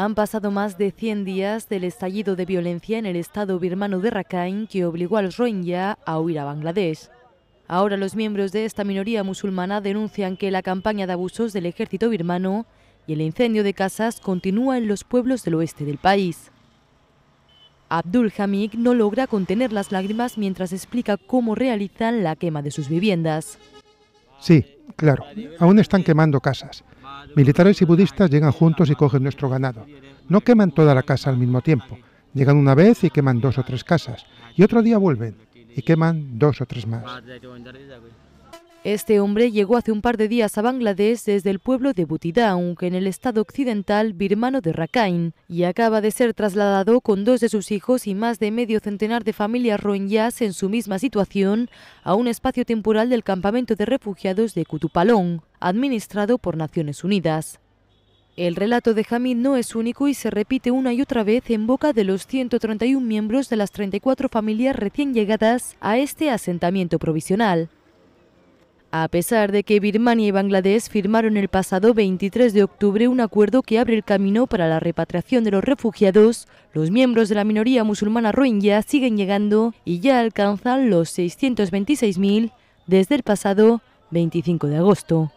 Han pasado más de 100 días del estallido de violencia en el estado birmano de Rakhine que obligó a los Rohingya a huir a Bangladesh. Ahora los miembros de esta minoría musulmana denuncian que la campaña de abusos del ejército birmano y el incendio de casas continúa en los pueblos del oeste del país. Abdul Hamid no logra contener las lágrimas mientras explica cómo realizan la quema de sus viviendas. Sí, claro, aún están quemando casas. Militares y budistas llegan juntos y cogen nuestro ganado. No queman toda la casa al mismo tiempo. Llegan una vez y queman dos o tres casas, y otro día vuelven y queman dos o tres más. Este hombre llegó hace un par de días a Bangladesh desde el pueblo de Butidaung, en el estado occidental birmano de Rakhine, y acaba de ser trasladado con dos de sus hijos y más de medio centenar de familias rohingyas en su misma situación a un espacio temporal del campamento de refugiados de Kutupalong, administrado por Naciones Unidas. El relato de Hamid no es único y se repite una y otra vez en boca de los 131 miembros de las 34 familias recién llegadas a este asentamiento provisional a pesar de que Birmania y Bangladesh firmaron el pasado 23 de octubre un acuerdo que abre el camino para la repatriación de los refugiados, los miembros de la minoría musulmana rohingya siguen llegando y ya alcanzan los 626.000 desde el pasado 25 de agosto.